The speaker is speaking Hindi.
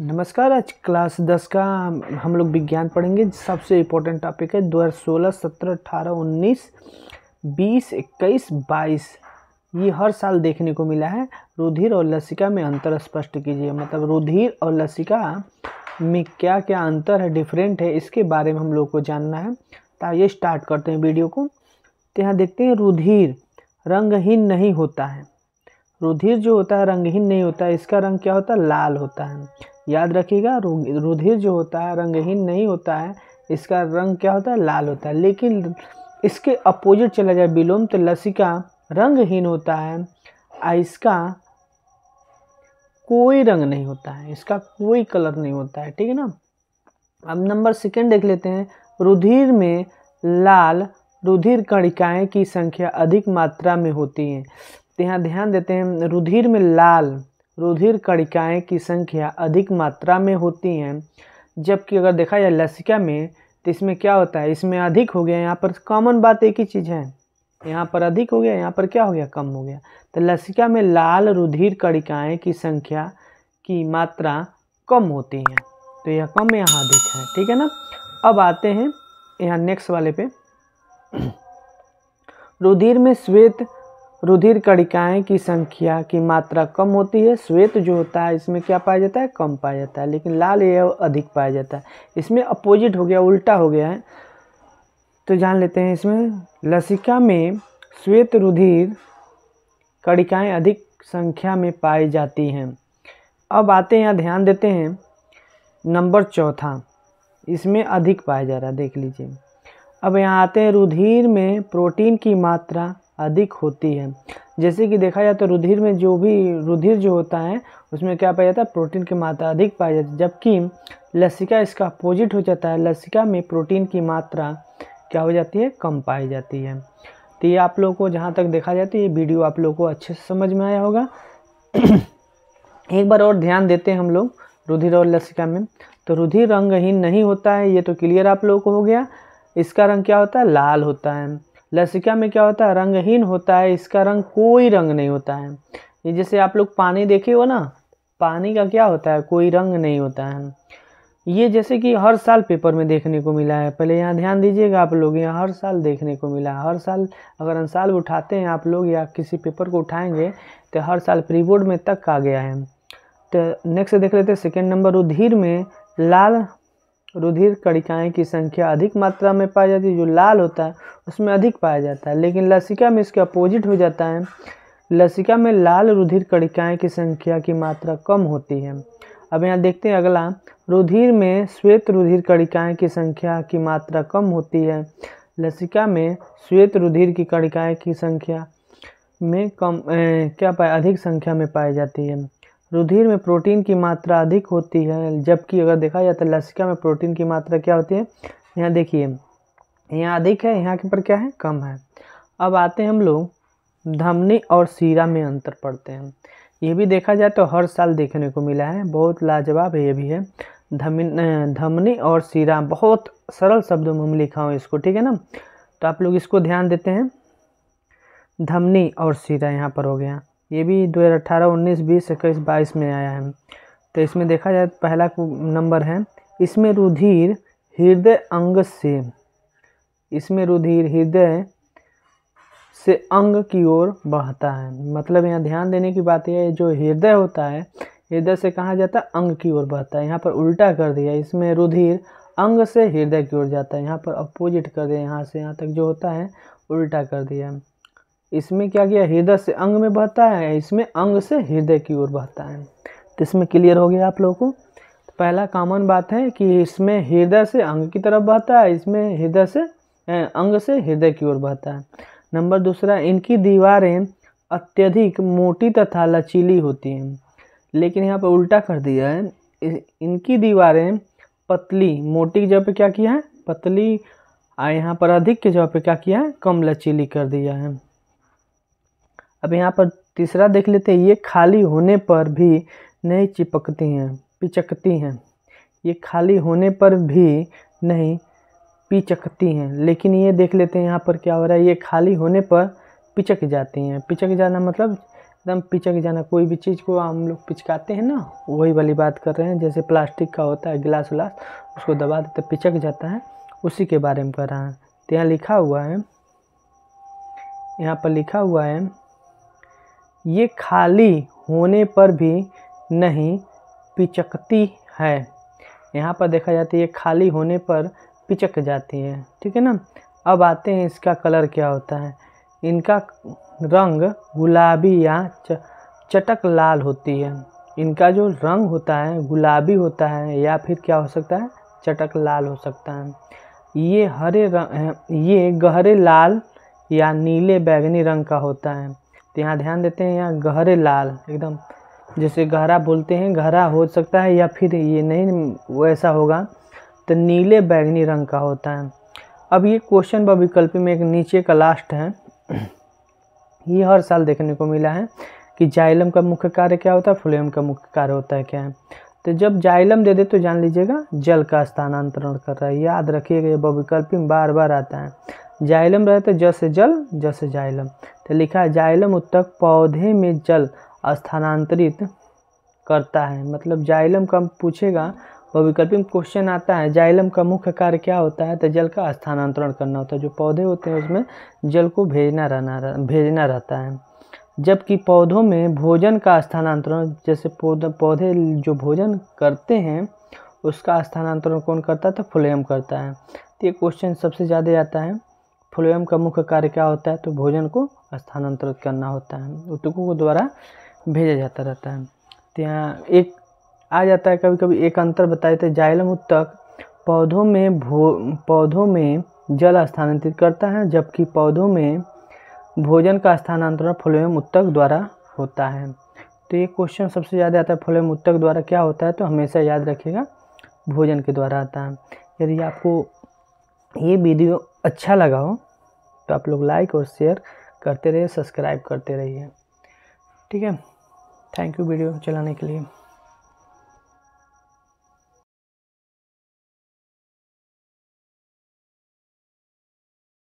नमस्कार आज क्लास दस का हम लोग विज्ञान पढ़ेंगे सबसे इम्पोर्टेंट टॉपिक है दो हज़ार सोलह सत्रह अठारह उन्नीस बीस इक्कीस बाईस ये हर साल देखने को मिला है रुधिर और लसिका में अंतर स्पष्ट कीजिए मतलब रुधिर और लसिका में क्या क्या अंतर है डिफरेंट है इसके बारे में हम लोग को जानना है तो ये स्टार्ट करते हैं वीडियो को तो यहाँ देखते हैं रुधिर रंगहीन नहीं होता है रुधिर जो होता है रंगहीन नहीं होता है इसका रंग क्या होता है लाल होता है याद रखिएगा रुधिर जो होता है रंगहीन नहीं होता है इसका रंग क्या होता है लाल होता है लेकिन इसके अपोजिट चला जाए विलोम तो लसिका रंगहीन होता है इसका कोई रंग नहीं होता है इसका कोई कलर नहीं होता है ठीक है ना अब नंबर सेकेंड देख लेते हैं रुधिर में लाल रुधिर कणिकाएँ की संख्या अधिक मात्रा में होती है तो यहाँ ध्यान देते हैं रुधिर में लाल रुधिर कणिकाएं की संख्या अधिक मात्रा में होती हैं जबकि अगर देखा जाए लसिका में तो इसमें क्या होता है इसमें अधिक हो गया यहाँ पर कॉमन बात एक ही चीज़ है यहाँ पर अधिक हो गया यहाँ पर क्या हो गया कम हो गया तो लसिका में लाल रुधिर कणिकाएं की संख्या की मात्रा कम होती है तो यह कम यहाँ अधिक है ठीक है ना अब आते हैं यहाँ नेक्स्ट वाले पे रुधिर में श्वेत रुधिर कणिकाएं की संख्या की मात्रा कम होती है श्वेत जो होता है इसमें क्या पाया जाता है कम पाया जाता है लेकिन लाल यह अधिक पाया जाता है इसमें अपोजिट हो गया उल्टा हो गया है तो जान लेते हैं इसमें लसिका में श्वेत रुधिर कणिकाएं अधिक संख्या में पाई जाती हैं अब आते हैं यहाँ ध्यान देते हैं नंबर चौथा इसमें अधिक पाया जा रहा है देख लीजिए अब यहाँ आते हैं रुधिर में प्रोटीन की मात्रा अधिक होती है जैसे कि देखा जाए तो रुधिर में जो भी रुधिर जो होता है उसमें क्या पाया जाता है प्रोटीन की मात्रा अधिक पाई जाती है जबकि लसिका इसका अपोजिट हो जाता है लसिका में प्रोटीन की मात्रा क्या हो जाती है कम पाई जाती है तो ये आप लोगों को जहाँ तक देखा जाए तो ये वीडियो आप लोगों को अच्छे से समझ में आया होगा एक बार और ध्यान देते हैं हम लोग रुधिर और लसिका में तो रुधिर रंगहीन नहीं होता है ये तो क्लियर आप लोगों को हो गया इसका रंग क्या होता है लाल होता है लसिका में क्या होता है रंगहीन होता है इसका रंग कोई रंग नहीं होता है ये जैसे आप लोग पानी देखे हो ना पानी का क्या होता है कोई रंग नहीं होता है ये जैसे कि हर साल पेपर में देखने को मिला है पहले यहाँ ध्यान दीजिएगा आप लोग यहाँ हर साल देखने को मिला है हर साल अगर अंसाल उठाते हैं आप लोग या किसी पेपर को उठाएंगे तो हर साल प्री बोर्ड में तक आ गया है तो नेक्स्ट देख लेते हैं सेकेंड नंबर उधीर में लाल रुधिर कणिकाएं की संख्या अधिक मात्रा में पाई जाती है जो लाल होता है उसमें अधिक पाया जाता है लेकिन लसिका में इसके अपोजिट हो जाता है लसिका में लाल रुधिर कणिकाएं की संख्या की मात्रा कम होती है अब यहाँ देखते हैं अगला रुधिर में श्वेत रुधिर कणिकाएं की संख्या की मात्रा कम होती है लसिका में श्वेत रुधिर की कणिकाएँ की संख्या में कम ए, क्या पाए अधिक संख्या में पाई जाती है रुधिर में प्रोटीन की मात्रा अधिक होती है जबकि अगर देखा जाए तो लसिका में प्रोटीन की मात्रा क्या होती है यहाँ देखिए यहाँ अधिक है यहाँ के पर क्या है कम है अब आते हैं हम लोग धमनी और सीरा में अंतर पड़ते हैं ये भी देखा जाए तो हर साल देखने को मिला है बहुत लाजवाब है ये भी है धमिन धमनी और सीरा बहुत सरल शब्दों में हम लिखा हूँ इसको ठीक है ना तो आप लोग इसको ध्यान देते हैं धमनी और सीरा यहाँ पर हो गया ये भी दो हज़ार अट्ठारह उन्नीस बीस इक्कीस बाईस में आया है तो इसमें देखा जाए पहला नंबर है इसमें रुधिर हृदय अंग से इसमें रुधिर हृदय से अंग की ओर बहता है मतलब यहाँ ध्यान देने की बात यह है जो हृदय होता है हृदय से कहा जाता है अंग की ओर बहता है यहाँ पर उल्टा कर दिया इसमें रुधिर अंग से हृदय की ओर जाता है यहाँ पर अपोजिट कर दिया यहाँ से यहाँ तक जो होता है उल्टा कर दिया इसमें क्या किया हृदय से अंग में बहता है इसमें अंग से हृदय की ओर बहता है तो इसमें क्लियर हो गया आप लोगों को तो पहला कॉमन बात है कि इसमें हृदय से अंग की तरफ बहता है इसमें हृदय से अंग से हृदय की ओर बहता है नंबर दूसरा इनकी दीवारें अत्यधिक मोटी तथा लचीली होती हैं लेकिन यहाँ पर उल्टा कर दिया है इनकी दीवारें पतली मोटी की जगह पर क्या किया है पतली और यहाँ पर अधिक की जगह पर क्या किया है कम लचीली कर दिया है अब यहाँ पर तीसरा देख लेते हैं ये खाली होने पर भी नहीं चिपकती हैं पिचकती हैं ये खाली होने पर भी नहीं पिचकती हैं लेकिन ये देख लेते हैं यहाँ पर क्या हो रहा है ये खाली होने पर पिचक जाती हैं पिचक जाना मतलब एकदम पिचक जाना कोई भी चीज़ को हम लोग पिचकाते हैं ना वही वाली बात कर रहे हैं जैसे प्लास्टिक का होता है गिलास उलास उसको दबा देते पिचक जाता है उसी के बारे में कर रहा है तो यहाँ लिखा हुआ है यहाँ पर लिखा हुआ है ये खाली होने पर भी नहीं पिचकती है यहाँ पर देखा जाता है ये खाली होने पर पिचक जाती है ठीक है ना अब आते हैं इसका कलर क्या होता है इनका रंग गुलाबी या चटक लाल होती है इनका जो रंग होता है गुलाबी होता है या फिर क्या हो सकता है चटक लाल हो सकता है ये हरे रंग ये गहरे लाल या नीले बैगनी रंग का होता है तो यहाँ ध्यान देते हैं यहाँ गहरे लाल एकदम जैसे गहरा बोलते हैं गहरा हो सकता है या फिर ये नहीं वैसा होगा तो नीले बैगनी रंग का होता है अब ये क्वेश्चन व विकल्प में एक नीचे का लास्ट है ये हर साल देखने को मिला है कि जाइलम का मुख्य कार्य क्या होता है फ्लोएम का मुख्य कार्य होता है क्या है तो जब जाइलम दे दे तो जान लीजिएगा जल का स्थानांतरण कर रहा है याद रखिएगा ये में बार बार आता है जाइलम रहते ज जल जस जाइलम तो लिखा है जाइलम उत्तक पौधे में जल स्थानांतरित करता है मतलब जाइलम का पूछेगा वह विकल्पिक क्वेश्चन आता है जाइलम का मुख्य कार्य क्या होता है तो जल का स्थानांतरण करना होता है जो पौधे होते हैं उसमें जल को भेजना रहना भेजना रहता है जबकि पौधों में भोजन का स्थानांतरण जैसे पौधे जो भोजन करते हैं उसका स्थानांतरण कौन करता है तो फ्लेम करता है तो ये क्वेश्चन सबसे ज़्यादा आता है फ्लोएम का मुख्य कार्य क्या होता है तो भोजन को स्थानांतरित करना होता है ऊतकों को द्वारा भेजा जाता रहता है तो यहाँ एक आ जाता है कभी कभी एक अंतर बताए थे तो जाइलम उत्तक पौधों में भो पौधों में जल स्थानांतरित करता है जबकि पौधों में भोजन का स्थानांतरण फ्लोएम उत्तक द्वारा होता है तो ये क्वेश्चन सबसे ज़्यादा आता है फ्लोएम उत्तक द्वारा क्या होता है तो हमेशा याद रखिएगा भोजन के द्वारा आता है यदि आपको ये वीडियो अच्छा लगा हो तो आप लोग लाइक और शेयर करते रहिए सब्सक्राइब करते रहिए ठीक है थैंक यू वीडियो चलाने के लिए